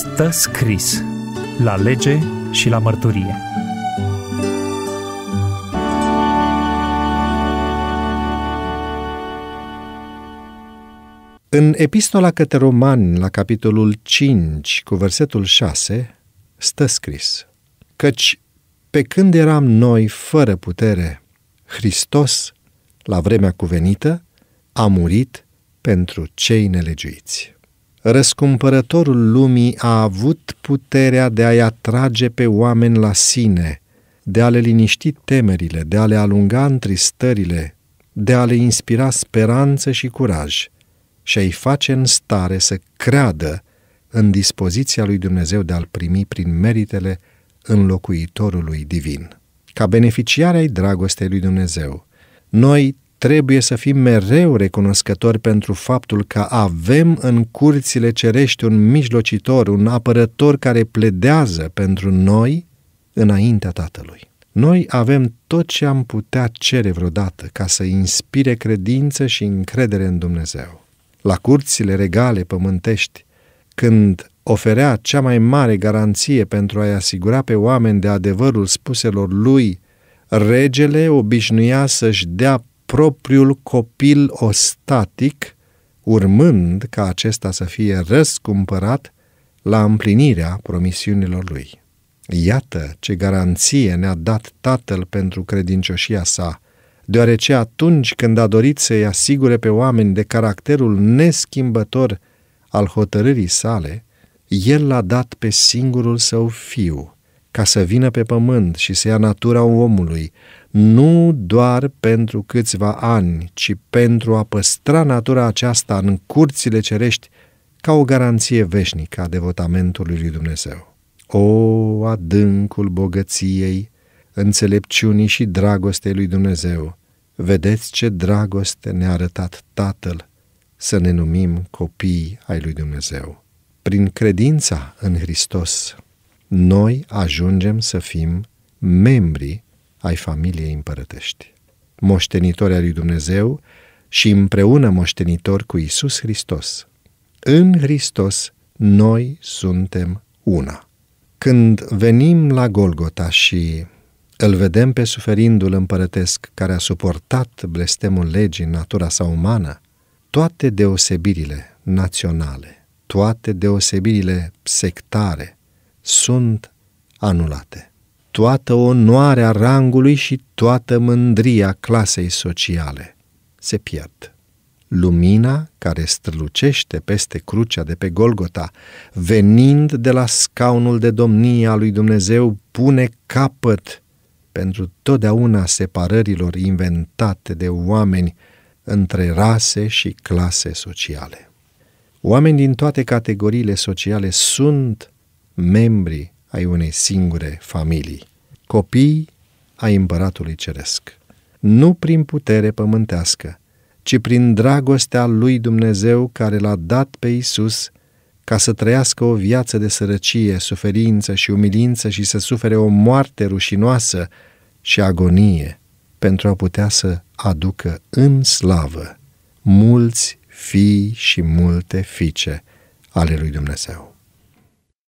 stă scris la lege și la mărturie. În epistola către Roman, la capitolul 5, cu versetul 6, stă scris Căci pe când eram noi fără putere, Hristos, la vremea cuvenită, a murit pentru cei nelegiuiți răscumpărătorul lumii a avut puterea de a-i atrage pe oameni la sine, de a le liniști temerile, de a le alunga întristările, de a le inspira speranță și curaj și a-i face în stare să creadă în dispoziția lui Dumnezeu de a-l primi prin meritele înlocuitorului divin. Ca beneficiare ai dragostei lui Dumnezeu, noi trebuie să fim mereu recunoscători pentru faptul că avem în curțile cerești un mijlocitor, un apărător care pledează pentru noi înaintea Tatălui. Noi avem tot ce am putea cere vreodată ca să inspire credință și încredere în Dumnezeu. La curțile regale pământești, când oferea cea mai mare garanție pentru a-i asigura pe oameni de adevărul spuselor lui, regele obișnuia să-și dea propriul copil ostatic, urmând ca acesta să fie răscumpărat la împlinirea promisiunilor lui. Iată ce garanție ne-a dat Tatăl pentru credincioșia sa, deoarece atunci când a dorit să-i asigure pe oameni de caracterul neschimbător al hotărârii sale, el l-a dat pe singurul său fiu, ca să vină pe pământ și să ia natura omului, nu doar pentru câțiva ani, ci pentru a păstra natura aceasta în curțile cerești ca o garanție veșnică a devotamentului lui Dumnezeu. O, adâncul bogăției, înțelepciunii și dragostei lui Dumnezeu! Vedeți ce dragoste ne-a arătat Tatăl să ne numim copii ai lui Dumnezeu. Prin credința în Hristos, noi ajungem să fim membrii ai familiei împărătești, moștenitori al lui Dumnezeu și împreună moștenitori cu Isus Hristos. În Hristos noi suntem una. Când venim la Golgota și îl vedem pe suferindul împărătesc care a suportat blestemul legii în natura sa umană, toate deosebirile naționale, toate deosebirile sectare sunt anulate toată onoarea rangului și toată mândria clasei sociale. Se pierd. Lumina care strălucește peste crucea de pe Golgota, venind de la scaunul de domnie a lui Dumnezeu, pune capăt pentru totdeauna separărilor inventate de oameni între rase și clase sociale. Oameni din toate categoriile sociale sunt membri ai unei singure familii, copii ai împăratului ceresc. Nu prin putere pământească, ci prin dragostea lui Dumnezeu care l-a dat pe Isus ca să trăiască o viață de sărăcie, suferință și umilință și să sufere o moarte rușinoasă și agonie pentru a putea să aducă în slavă mulți fii și multe fiice ale lui Dumnezeu.